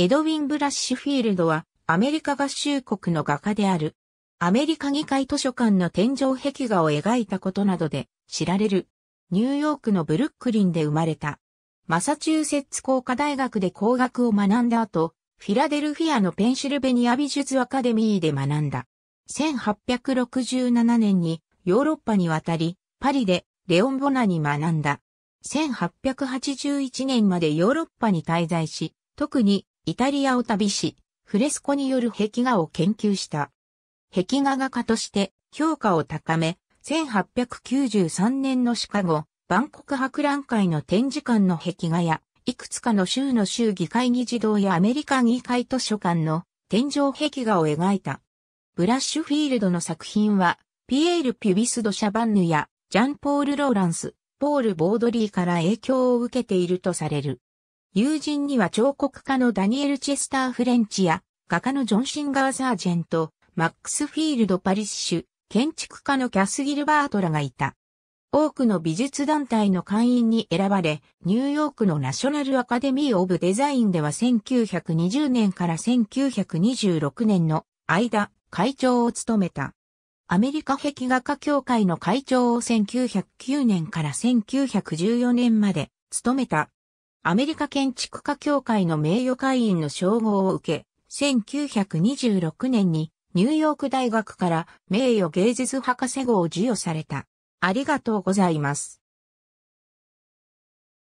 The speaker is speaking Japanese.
エドウィン・ブラッシュフィールドは、アメリカ合衆国の画家である。アメリカ議会図書館の天井壁画を描いたことなどで知られる。ニューヨークのブルックリンで生まれた。マサチューセッツ工科大学で工学を学んだ後、フィラデルフィアのペンシルベニア美術アカデミーで学んだ。1867年にヨーロッパに渡り、パリでレオン・ボナに学んだ。1881年までヨーロッパに滞在し、特にイタリアを旅し、フレスコによる壁画を研究した。壁画画家として評価を高め、1893年のシカゴ、万国博覧会の展示館の壁画や、いくつかの州の州議会議事堂やアメリカ議会図書館の天井壁画を描いた。ブラッシュフィールドの作品は、ピエール・ピュビス・ド・シャバンヌや、ジャンポール・ローランス、ポール・ボードリーから影響を受けているとされる。友人には彫刻家のダニエル・チェスター・フレンチや、画家のジョン・シンガー・サージェント、マックス・フィールド・パリッシュ、建築家のキャス・ギルバートらがいた。多くの美術団体の会員に選ばれ、ニューヨークのナショナルアカデミー・オブ・デザインでは1920年から1926年の間、会長を務めた。アメリカ壁画家協会の会長を1909年から1914年まで務めたアメリカ建築家協会の名誉会員の称号を受け、1926年にニューヨーク大学から名誉芸術博士号を授与された。ありがとうございます。